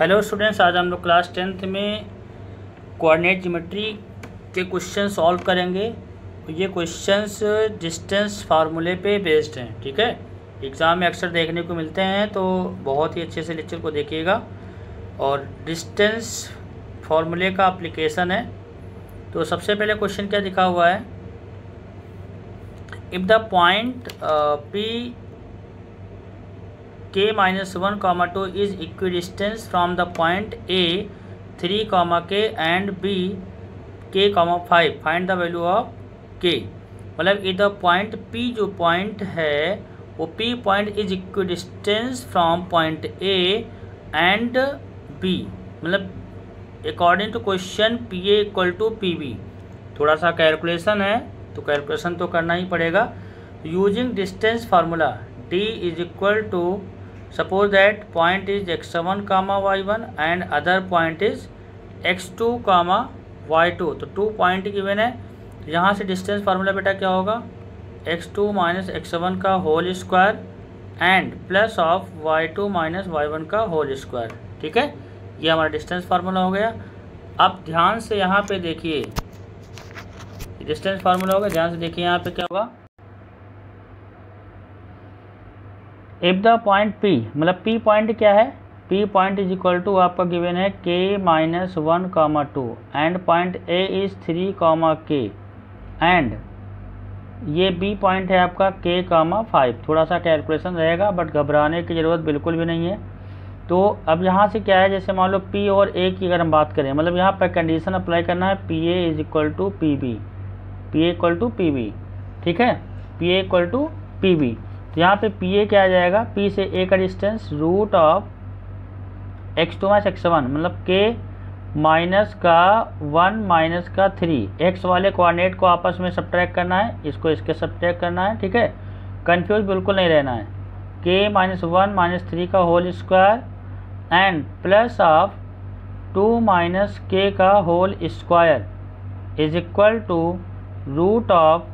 hello students आज हम लोग क्लास टेंथ में कोऑर्डिनेट ज्योमेट्री के क्वेश्चन सॉल्व करेंगे तो ये क्वेश्चंस डिस्टेंस फार्मूले पे बेस्ड हैं ठीक है एग्ज़ाम में अक्सर देखने को मिलते हैं तो बहुत ही अच्छे से लेक्चर को देखिएगा और डिस्टेंस फार्मूले का अप्लीकेशन है तो सबसे पहले क्वेश्चन क्या लिखा हुआ है if the point P K minus one comma two is equi distance from the point A three comma K and B K comma five find the value of K मतलब the point P जो point है वो P point is equi distance from point A and B मतलब according to question P A equal to P B थोड़ा सा calculation है तो calculation तो करना ही पड़ेगा using distance formula D is equal to suppose that point is x1 comma y1 and other point is x2 comma y2 तो two point when है तो यहाँ से डिस्टेंस फार्मूला बेटा क्या होगा x2 टू माइनस एक्स का whole square and plus of y2 two minus Y का होल स्क्वायर ठीक है ये हमारा डिस्टेंस फार्मूला हो गया अब ध्यान से यहाँ पे देखिए डिस्टेंस फार्मूला होगा ध्यान से देखिए यहाँ पे क्या होगा इफ द पॉइंट पी मतलब पी पॉइंट क्या है P point is equal to आपका गिवन है K minus one comma two and point A is three comma K and ये बी पॉइंट है आपका के कामा फाइव थोड़ा सा कैलकुलेशन रहेगा बट घबराने की ज़रूरत बिल्कुल भी नहीं है तो अब यहाँ से क्या है जैसे मान लो पी और ए की अगर हम बात करें मतलब यहाँ पर कंडीशन अप्लाई करना है P A is equal to P B P A equal to P B ठीक है P A equal to P B तो यहाँ पे पी ए क्या आ जाएगा पी से ए का distance root of x two minus x one मतलब के माइनस का वन माइनस का थ्री एक्स वाले कोऑर्डिनेट को आपस में सब्ट्रैक करना है इसको इसके सब्ट्रैक करना है ठीक है कन्फ्यूज बिल्कुल नहीं रहना है K minus one minus three का whole square and plus of two minus K का whole square is equal to root of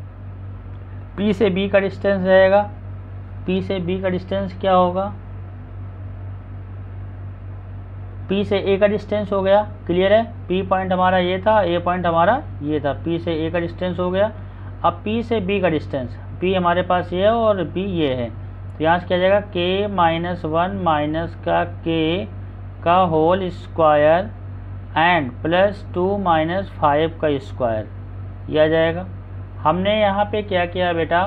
P से बी का डिस्टेंस रहेगा P से B का डिस्टेंस क्या होगा P से A का डिस्टेंस हो गया क्लियर है P पॉइंट हमारा ये था A पॉइंट हमारा ये था P से A का डिस्टेंस हो गया अब P से B का डिस्टेंस P हमारे पास ये है और B ये है तो यहाँ से क्या जाएगा K माइनस वन माइनस का K का whole square and plus two minus five का स्क्वायर यह जाएगा हमने यहाँ पे क्या किया बेटा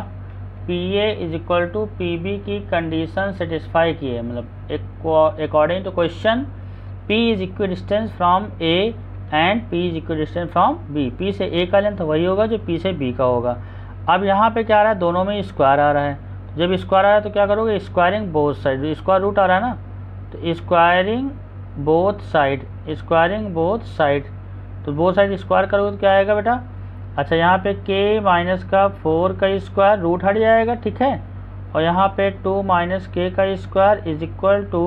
P A is equal to P B की कंडीशन सेटिस्फाई की है मतलब according to question P is equi distance from A and P is equi distance from B P से ए का लेंथ वही होगा जो पी से बी का होगा अब यहाँ पे क्या आ रहा है दोनों में स्क्वायर आ रहा है जब स्क्वायर आ रहा है तो क्या करोगे squaring both side square root आ रहा है ना तो squaring both side squaring both side तो बोथ साइड स्क्वायर करोगे तो क्या आएगा बेटा अच्छा यहाँ पे k माइनस का फोर का स्क्वायर रूट हट जाएगा ठीक है और यहाँ पे टू माइनस के का स्क्वायर इज इक्वल टू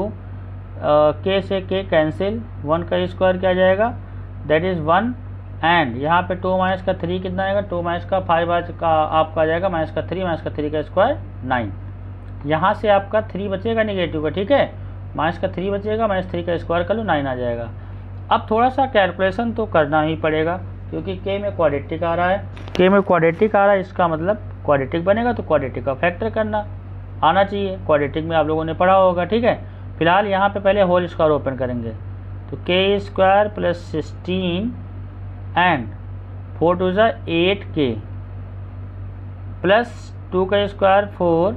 के से के कैंसिल वन का स्क्वायर क्या जाएगा दैट इज़ वन एंड यहाँ पे टू माइनस का थ्री कितना आएगा टू माइनस का फाइव आज का आपका आ जाएगा माइनस का थ्री माइनस का थ्री का स्क्वायर नाइन यहाँ से आपका थ्री बचेगा निगेटिव का ठीक है माइनस का थ्री बचेगा माइनस थ्री का स्क्वायर कर लो नाइन आ जाएगा अब थोड़ा सा कैलकुलेशन तो करना ही पड़ेगा क्योंकि के में क्वाड्रेटिक आ रहा है के में क्वाड्रेटिक आ रहा है इसका मतलब क्वाड्रेटिक बनेगा तो क्वाड्रेटिक का फैक्टर करना आना चाहिए क्वाड्रेटिक में आप लोगों ने पढ़ा होगा ठीक है फिलहाल यहाँ पे पहले होल स्क्वायर ओपन करेंगे तो K square plus sixteen and four two ज़ा एट के प्लस टू का square four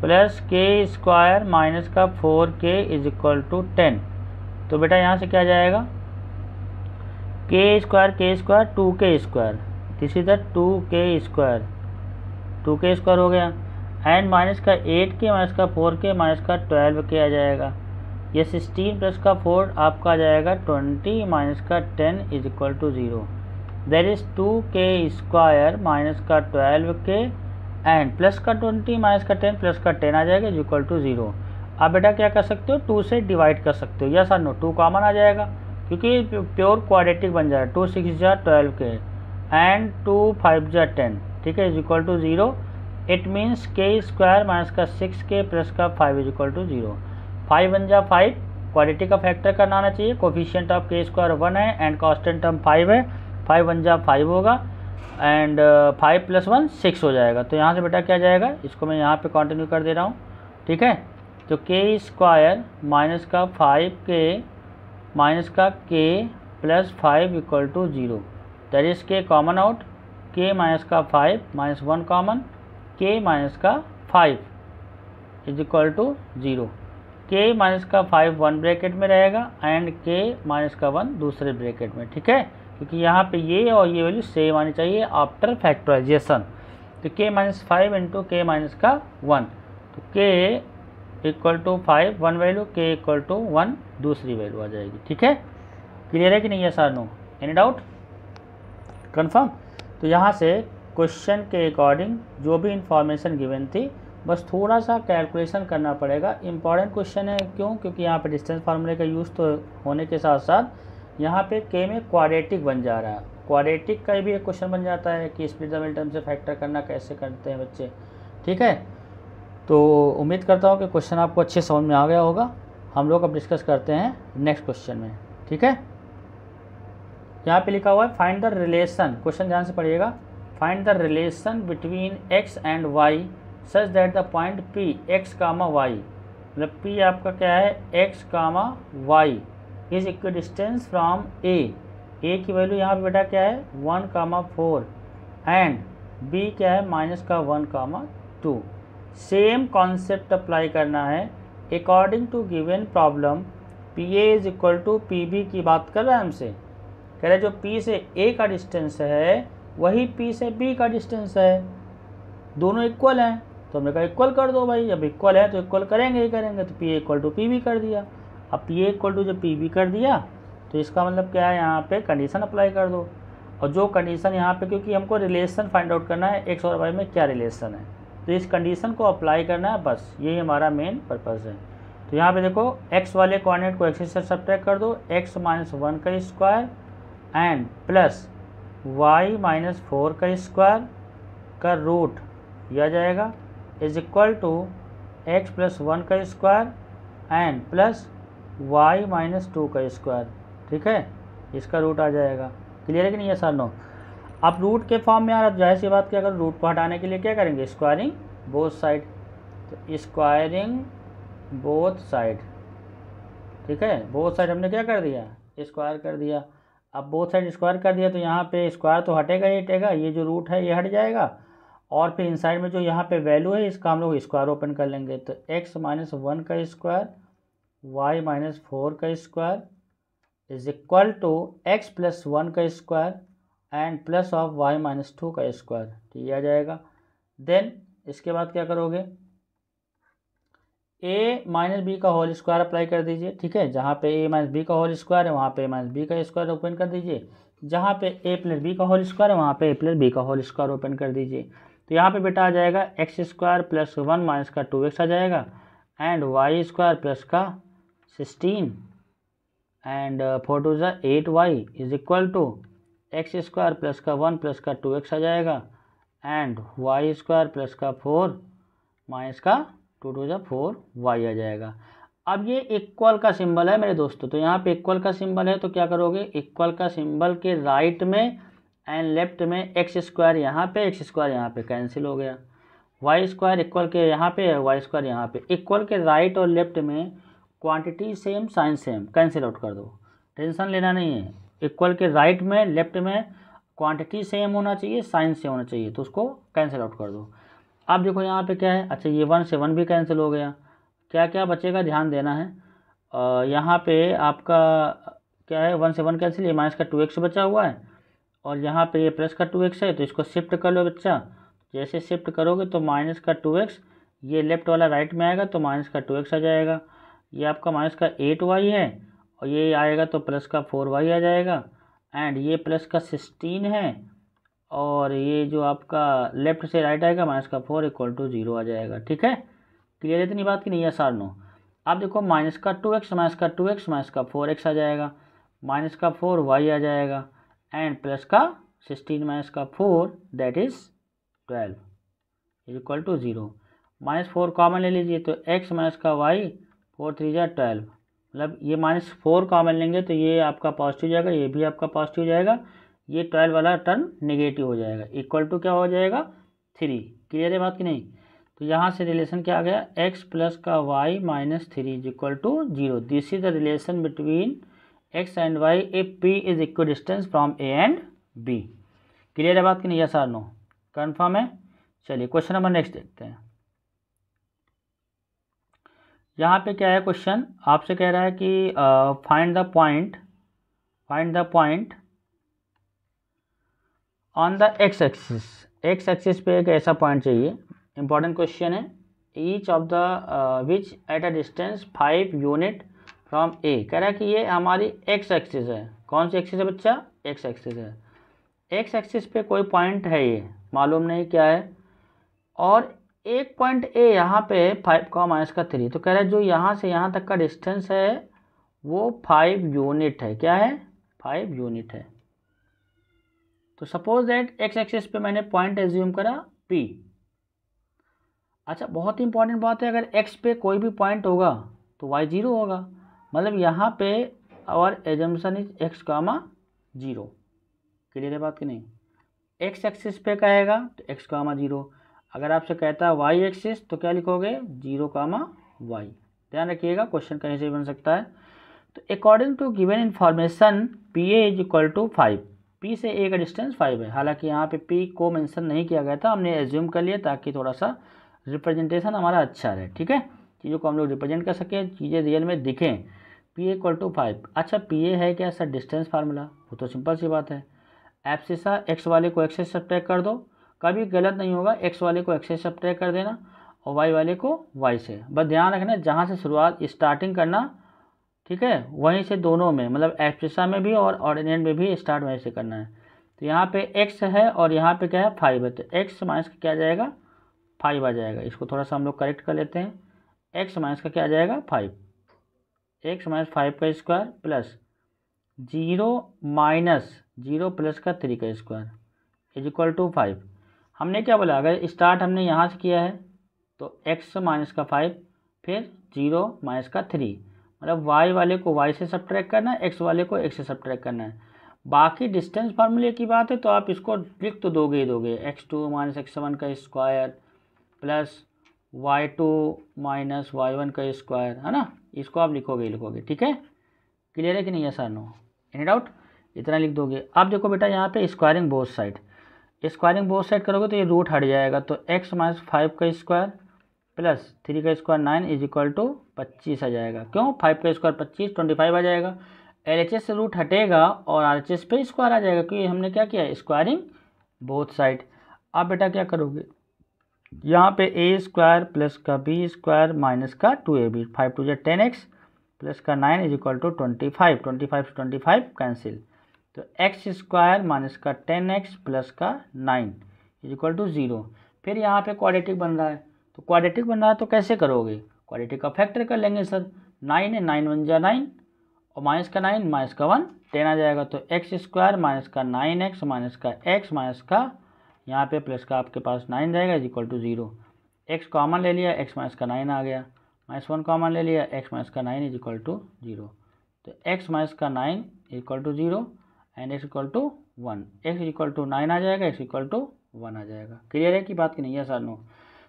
plus K square minus का four K is equal to ten तो बेटा यहाँ से क्या जाएगा K square K square two K square this is the two K square two K square हो गया एंड माइनस का एट के माइनस का फोर के माइनस का ट्वेल्व के आ जाएगा ये सिक्सटीन प्लस का फोर आपका आ जाएगा ट्वेंटी माइनस का ten is equal to zero there is two K square minus का ट्वेल्व के एंड प्लस का ट्वेंटी माइनस का टेन प्लस का टेन आ जाएगा इज इक्वल टू ज़ीरो आप बेटा क्या कर सकते हो टू से डिवाइड कर सकते हो yes or no two common आ जाएगा क्योंकि प्योर क्वाड्रेटिक बन है टू सिक्स जा twelve K and two five जा टेन ठीक है is equal to zero it means K square minus का सिक्स के प्लस का five is equal to zero five one जा फाइव क्वालिटी का फैक्टर करना आना चाहिए coefficient of K square one है एंड कॉन्स्टेंट टर्म फाइव है five one जा फाइव होगा and five plus one six हो जाएगा तो यहाँ से बेटा क्या जाएगा इसको मैं यहाँ पे कंटिन्यू कर दे रहा हूँ ठीक है तो के स्क्वायर माइनस का फाइव के माइनस का K plus five equal to zero that is K common out K minus का five minus one common K minus का five is equal to zero K minus का five one bracket में रहेगा and के minus का one दूसरे bracket में ठीक है क्योंकि यहाँ पे ये और ये वैल्यू सेम आनी चाहिए आफ्टर फैक्टराइजेशन तो K minus five into K minus का वन तो K equal to five one value K equal to one दूसरी वैल्यू आ जाएगी ठीक है क्लियर है कि नहीं है sir no any doubt confirm तो यहाँ से क्वेश्चन के अकॉर्डिंग जो भी इंफॉर्मेशन गिवन थी बस थोड़ा सा कैलकुलेशन करना पड़ेगा इंपॉर्टेंट क्वेश्चन है क्यों क्योंकि यहाँ पे डिस्टेंस फार्मूले का यूज़ तो होने के साथ साथ यहाँ पे के में क्वाड्रेटिक बन जा रहा है क्वाड्रेटिक का भी एक क्वेश्चन बन जाता है कि स्प्लिट द टर्म से फैक्टर करना कैसे करते हैं बच्चे ठीक है तो उम्मीद करता हूँ कि क्वेश्चन आपको अच्छे समझ में आ गया होगा हम लोग अब डिस्कस करते हैं नेक्स्ट क्वेश्चन में ठीक है यहाँ पे लिखा हुआ है फाइंड द रिलेशन क्वेश्चन ध्यान से पढ़िएगा find the relation between x and y such that the point P x comma y मतलब पी आपका क्या है x comma y is equidistance from A A की वैल्यू यहाँ पे बेटा क्या है one comma four and B क्या है माइनस का one comma two same concept apply करना है according to given problem P A is equal to P B की बात कर रहे हैं हमसे कह रहे जो पी से ए का डिस्टेंस है वही पी से बी का डिस्टेंस है दोनों इक्वल हैं तो हमने कहा इक्वल कर दो भाई जब इक्वल है तो इक्वल करेंगे ही करेंगे तो P A equal to P B कर दिया अब पी ए इक्वल टू जब पी बी कर दिया तो इसका मतलब क्या है यहाँ पे कंडीशन अप्लाई कर दो और जो कंडीशन यहाँ पे क्योंकि हमको रिलेशन फाइंड आउट करना है एक्स और वाई में क्या रिलेशन है तो इस कंडीशन को अप्लाई करना है बस यही हमारा मेन पर्पज़ है तो यहाँ पे देखो x वाले कोऑर्डिनेट को x से सब्ट्रैक्ट कर दो x माइनस वन का square and plus y minus four का स्क्वायर का रूट दिया जाएगा is equal to x plus one का square and plus y minus two का स्क्वायर ठीक है इसका रूट आ जाएगा क्लियर है कि नहीं है सर नो आप रूट के फॉर्म में यार तो जाहिर सी बात क्या अगर रूट को हटाने के लिए क्या करेंगे स्क्वायरिंग बोथ साइड तो स्क्वायरिंग बोथ साइड ठीक है बोथ साइड हमने क्या कर दिया स्क्वायर कर दिया अब बोथ साइड स्क्वायर कर दिया तो यहाँ पे स्क्वायर तो हटेगा ही हटेगा ये जो रूट है ये हट जाएगा और फिर इन साइड में जो यहाँ पे वैल्यू है इसका हम लोग स्क्वायर ओपन कर लेंगे तो एक्स माइनस वन का स्क्वायर वाई माइनस फोर का square is equal to x plus one का square and plus of y minus two का स्क्वायर तो ये आ जाएगा देन इसके बाद क्या करोगे ए माइनस बी का होल स्क्वायर अप्लाई कर दीजिए ठीक है जहाँ पे ए माइनस बी का होल स्क्वायर है वहाँ पे ए माइनस बी का स्क्वायर ओपन कर दीजिए जहाँ पे ए प्लस बी का होल स्क्वायर है वहाँ पे ए प्लस बी का होल स्क्वायर ओपन कर दीजिए तो यहाँ पे बेटा आ जाएगा x square plus one minus का टू एक्स आ जाएगा एंड वाई स्क्वायर प्लस का sixteen and uh, four two ज़ा eight y is equal to x square plus का वन प्लस का टू एक्स आ जाएगा एंड वाई स्क्वायर प्लस का फोर माइनस का टू टू जब फोर वाई आ जाएगा अब ये इक्वल का सिंबल है मेरे दोस्तों तो यहाँ पे इक्वल का सिंबल है तो क्या करोगे इक्वल का सिंबल के राइट में एंड लेफ्ट में एक्स स्क्वायर यहाँ पे एक्स स्क्वायर यहाँ पे कैंसिल हो गया वाई स्क्वायर इक्वल के यहाँ पे वाई स्क्वायर यहाँ पे इक्वल के राइट और लेफ्ट में quantity same sign same cancel out कर दो टेंशन लेना नहीं है इक्वल के राइट में लेफ्ट में क्वांटिटी सेम होना चाहिए साइन सेम होना चाहिए तो उसको कैंसिल आउट कर दो अब देखो यहाँ पे क्या है अच्छा ये वन से वन भी कैंसिल हो गया क्या क्या बचेगा ध्यान देना है यहाँ पे आपका क्या है वन से वन कैंसिल ये माइनस का टू एक्स बचा हुआ है और यहाँ पे ये प्लस का टू एक्स है तो इसको शिफ्ट कर लो बच्चा जैसे शिफ्ट करोगे तो माइनस का टू एक्स ये लेफ्ट वाला राइट में आएगा तो माइनस का टू एक्स आ जाएगा ये आपका माइनस का एट वाई है और ये आएगा तो प्लस का फोर वाई आ जाएगा एंड ये प्लस का सिक्सटीन है और ये जो आपका लेफ्ट से राइट आएगा माइनस का फोर इक्वल टू जीरो आ जाएगा ठीक है क्लियर इतनी बात की नहीं है सार नो आप देखो माइनस का टू एक्स माइनस का टू एक्स माइनस का फोर एक्स आ जाएगा माइनस का फोर वाई आ जाएगा एंड प्लस का सिक्सटीन माइनस का four that is twelve equal to zero minus four common ले लीजिए तो एक्स माइनस का वाई फोर थ्री ज़ा ट्वेल्व मतलब ये माइनस फोर कॉमन लेंगे तो ये आपका पॉजिटिव जाएगा ये भी आपका पॉजिटिव जाएगा ये ट्वेल्व वाला टर्न नेगेटिव हो जाएगा इक्वल टू क्या हो जाएगा थ्री क्लियर है बात की नहीं तो यहाँ से रिलेशन क्या आ गया एक्स प्लस का y minus three is equal to zero this is the relation between x and y A P is equidistance from A and B clear है बात की नहीं यस आर नो कन्फर्म है चलिए question number next देखते हैं यहाँ पे क्या है क्वेश्चन आपसे कह रहा है कि find the point find the point on the x axis x axis पे एक ऐसा पॉइंट चाहिए इंपॉर्टेंट क्वेश्चन है each of the which at a distance five unit from A कह रहा है कि ये हमारी एक्स एक्सिस है कौन सी एक्सिस है बच्चा एक्स एक्सिस है एक्स एक्सिस पे कोई पॉइंट है ये मालूम नहीं क्या है और एक पॉइंट ए यहाँ पे है फाइव का माइनस का थ्री तो कह रहा है जो यहाँ से यहाँ तक का डिस्टेंस है वो फाइव यूनिट है क्या है फाइव यूनिट है तो सपोज दैट एक्स एक्सिस पे मैंने पॉइंट एज्यूम करा पी अच्छा बहुत ही इंपॉर्टेंट बात है अगर एक्स पे कोई भी पॉइंट होगा तो वाई जीरो होगा मतलब यहाँ पे और assumption is x comma zero clear है बात कि नहीं एक्स एक्सिस पे कहेगा तो एक्स कामा जीरो अगर आपसे कहता है वाई एक्सिस तो क्या लिखोगे जीरो कामा वाई ध्यान रखिएगा क्वेश्चन कहीं से बन सकता है तो according to given information P A is equal to five P से ए का डिस्टेंस फाइव है हालांकि यहाँ पे पी को मेंशन नहीं किया गया था हमने एज्यूम कर लिया ताकि थोड़ा सा रिप्रेजेंटेशन हमारा अच्छा रहे ठीक है चीज़ों को हम लोग रिप्रेजेंट कर सकें चीज़ें रियल में दिखें पी एक्वल टू फाइव अच्छा पी ए है क्या सर डिस्टेंस फार्मूला वो तो सिंपल सी बात है एप्सिसा एक्स वाले को एक्सेस से कर दो कभी गलत नहीं होगा एक्स वाले को एक्स से सब्ट्रैक्ट कर देना और वाई वाले को वाई से बस ध्यान रखना जहाँ से शुरुआत स्टार्टिंग करना ठीक है वहीं से दोनों में मतलब एक्सप्रेसा में भी और ऑर्डिनेट में भी स्टार्ट वहीं से करना है तो यहाँ पे एक्स है और यहाँ पे क्या है फाइव है तो एक्स माइनस का क्या जाएगा फाइव आ जाएगा इसको थोड़ा सा हम लोग करेक्ट कर लेते हैं एक्स माइनस का क्या आ जाएगा फाइव एक्स माइनस फाइव का square plus zero minus zero plus का थ्री का square is equal to five हमने क्या बोला अगर स्टार्ट हमने यहाँ से किया है तो एक्स माइनस का फाइव फिर जीरो माइनस का थ्री मतलब वाई वाले को वाई से सब करना है एक्स वाले को एक्स से सब करना है बाकी डिस्टेंस फार्मूले की बात है तो आप इसको लिख तो दोगे ही दोगे x two minus x one का square plus y two minus y one का स्क्वायर है ना इसको आप लिखोगे ही लिखोगे ठीक है क्लियर है कि नहीं ऐसा नो एनी डाउट इतना लिख दोगे आप देखो बेटा यहाँ पे squaring both side squaring both side करोगे तो ये रूट हट जाएगा तो एक्स माइनस फाइव का स्क्वायर प्लस थ्री का square nine is equal to पच्चीस आ जाएगा क्यों फाइव का स्क्वायर पच्चीस ट्वेंटी फाइव आ जाएगा एल एच एस से रूट हटेगा और आर एच एस पे स्क्वायर आ जाएगा क्योंकि हमने क्या किया स्क्वायरिंग बोथ साइड आप बेटा क्या करोगे यहाँ पे ए स्क्वायर प्लस का बी स्क्वायर माइनस का टू ए बी फाइव टू जो टेन एक्स प्लस का nine is equal to twenty five twenty five twenty five cancel तो एक्स स्क्वायर माइनस का टेन एक्स प्लस का nine is equal to zero फिर यहाँ पे quadratic बन रहा है तो क्वाड्रेटिक बन रहा है तो कैसे करोगे क्वाड्रेटिक का फैक्टर कर लेंगे सर नाइन है नाइन वन जा नाइन और माइनस का नाइन माइनस का वन टेन आ जाएगा तो एक्स स्क्वायर माइनस का नाइन एक्स माइनस का एक्स माइनस का यहाँ पे प्लस का आपके पास नाइन रहेगा is equal to zero x common ले लिया एक्स माइनस का नाइन आ गया माइनस वन कॉमन ले लिया एक्स माइनस का nine is equal to zero तो एक्स माइनस का nine equal to zero and x equal to one x equal to nine आ जाएगा एक्स इक्वल टू वन आ जाएगा क्लियर है कि बात की नहीं है सर नो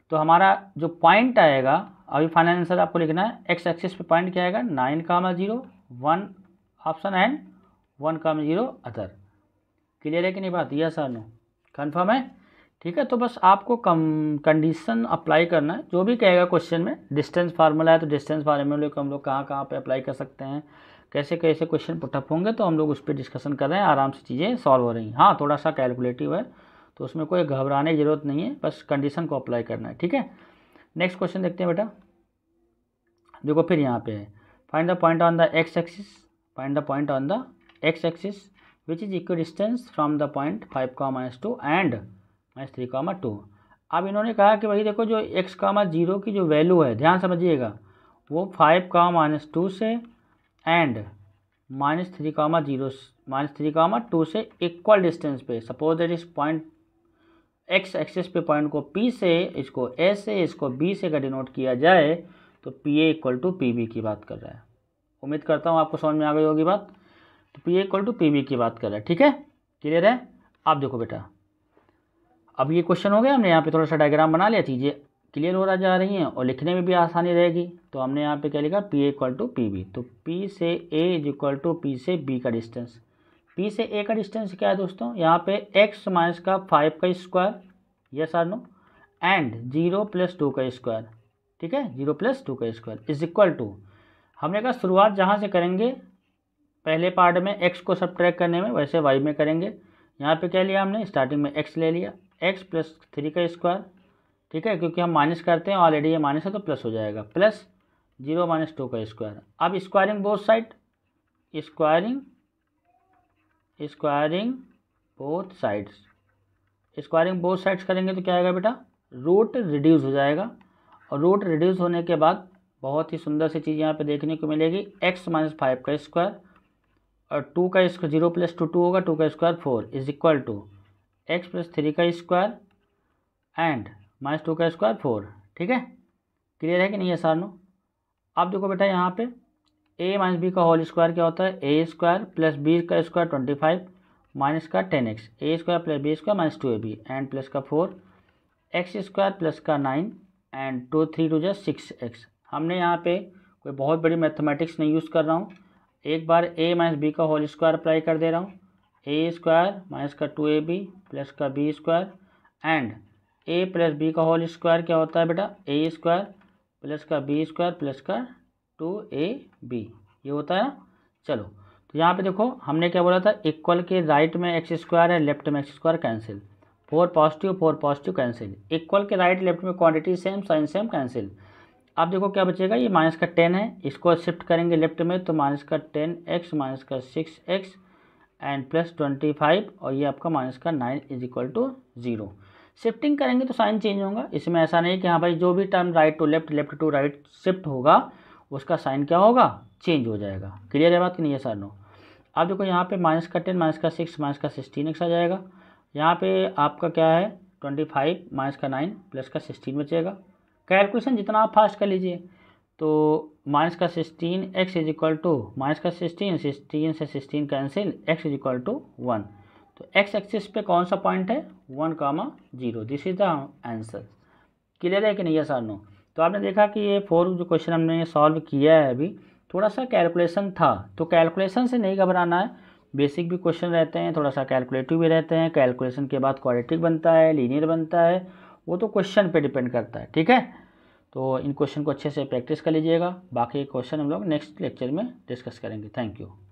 तो हमारा जो पॉइंट आएगा अभी फाइनल आंसर आपको लिखना है एक्स एक्सिस पे पॉइंट क्या आएगा नाइन है zero one option and one comma zero other clear है कि नहीं बात यह सर नो कन्फर्म है ठीक है तो बस आपको कम कंडीशन अप्लाई करना है जो भी कहेगा क्वेश्चन में डिस्टेंस फार्मूला है तो डिस्टेंस फार्मूले को हम लोग कहाँ कहाँ पे अप्लाई कर सकते हैं कैसे कैसे क्वेश्चन पुटअप होंगे तो हम लोग उस पर डिस्कशन कर रहे हैं आराम से चीज़ें सॉल्व हो रही हैं हाँ थोड़ा सा कैलकुलेटिव है तो उसमें कोई घबराने की जरूरत नहीं है बस कंडीशन को अप्लाई करना है ठीक है नेक्स्ट क्वेश्चन देखते हैं बेटा देखो फिर यहाँ पे है find the point on the x axis find the point on the x axis which is equal distance from the point five का minus two and minus three comma two अब इन्होंने कहा कि भाई देखो जो एक्स कामा जीरो की जो वैल्यू है ध्यान समझिएगा वो फाइव का माइनस टू से and minus three comma zero minus three comma two से इक्वल डिस्टेंस पे सपोज दैट इस पॉइंट एक्स एक्सिस पे पॉइंट को पी से इसको ए से इसको बी से का डिनोट किया जाए तो P A equal to P B की बात कर रहा है उम्मीद करता हूँ आपको समझ में आ गई होगी बात तो P A equal to P B की बात कर रहा है ठीक है क्लियर है आप देखो बेटा अब ये क्वेश्चन हो गया हमने यहाँ पे थोड़ा सा डायग्राम बना लिया चीज़ें क्लियर हो रहा जा रही हैं और लिखने में भी आसानी रहेगी तो हमने यहाँ पे क्या लिखा P equal to P B तो पी से A is equal to P से बी का डिस्टेंस पी से ए का डिस्टेंस क्या है दोस्तों यहाँ पे एक्स माइनस का फाइव का स्क्वायर ये सर नो एंड जीरो प्लस टू का स्क्वायर ठीक है जीरो प्लस टू का स्क्वायर इज इक्वल टू हमने कहा शुरुआत जहाँ से करेंगे पहले पार्ट में एक्स को सब करने में वैसे वाई में करेंगे यहाँ पे क्या लिया हमने स्टार्टिंग में एक्स ले लिया एक्स प्लस थ्री का स्क्वायर ठीक है क्योंकि हम माइनस करते हैं ऑलरेडी ये माइनस है तो प्लस हो जाएगा प्लस जीरो माइनस टू का स्क्वायर अब squaring both side squaring squaring both sides squaring both sides करेंगे तो क्या आएगा बेटा रूट रिड्यूस हो जाएगा और रूट रिड्यूस होने के बाद बहुत ही सुंदर सी चीज़ यहाँ पे देखने को मिलेगी एक्स माइनस फाइव का स्क्वायर और टू का square zero plus two two होगा टू का square four is equal to x plus three का स्क्वायर एंड माइनस टू का स्क्वायर फोर ठीक है क्लियर है कि नहीं है नो अब देखो बेटा यहाँ पे ए माइनस बी का होल स्क्वायर क्या होता है ए स्क्वायर प्लस बी का स्क्वायर ट्वेंटी फाइव माइनस का ten x a square plus b square minus two A b and plus का फोर एक्स स्क्वायर प्लस का nine and two three two जो six x हमने यहाँ पे कोई बहुत बड़ी मैथमेटिक्स नहीं यूज़ कर रहा हूँ एक बार ए माइनस बी का होल स्क्वायर अप्लाई कर दे रहा हूँ ए स्क्वायर माइनस का टू ए बी प्लस का B square and a plus B का होल स्क्वायर क्या होता है बेटा ए स्क्वायर प्लस का बी स्क्वायर प्लस का टू ए बी ये होता है ना चलो तो यहाँ पे देखो हमने क्या बोला था इक्वल के राइट में एक्स स्क्वायर है लेफ्ट में x square cancel four positive four positive cancel equal के राइट लेफ्ट में quantity same sign same cancel अब देखो क्या बचेगा ये माइनस का टेन है इसको शिफ्ट करेंगे लेफ्ट में तो माइनस का टेन एक्स माइनस का six x and plus twenty five और ये आपका माइनस का nine is equal to zero shifting करेंगे तो साइन चेंज होगा इसमें ऐसा नहीं कि हाँ भाई जो भी term right to left left to right shift होगा उसका साइन क्या होगा चेंज हो जाएगा क्लियर है बात कि नहीं है सर नो आप देखो यहाँ पे माइनस का टेन माइनस का सिक्स माइनस का सिक्सटीन एक्स आ जाएगा यहाँ पे आपका क्या है ट्वेंटी फाइव माइनस का नाइन प्लस का सिक्सटीन बचेगा कैलकुलेशन जितना आप फास्ट कर लीजिए तो माइनस का sixteen x is equal to minus का सिक्सटीन सिक्सटीन से sixteen cancel x is equal to one तो एक्स एक्सिस पे कौन सा पॉइंट है one comma zero this is the answer clear है कि नहीं है सर नो तो आपने देखा कि ये फोर जो क्वेश्चन हमने सॉल्व किया है अभी थोड़ा सा कैलकुलेशन था तो कैलकुलेशन से नहीं घबराना है बेसिक भी क्वेश्चन रहते हैं थोड़ा सा कैलकुलेटिव भी रहते हैं कैलकुलेशन के बाद क्वालिटिक बनता है लीनियर बनता है वो तो क्वेश्चन पे डिपेंड करता है ठीक है तो इन क्वेश्चन को अच्छे से प्रैक्टिस कर लीजिएगा बाकी क्वेश्चन हम लोग नेक्स्ट लेक्चर में डिस्कस करेंगे थैंक यू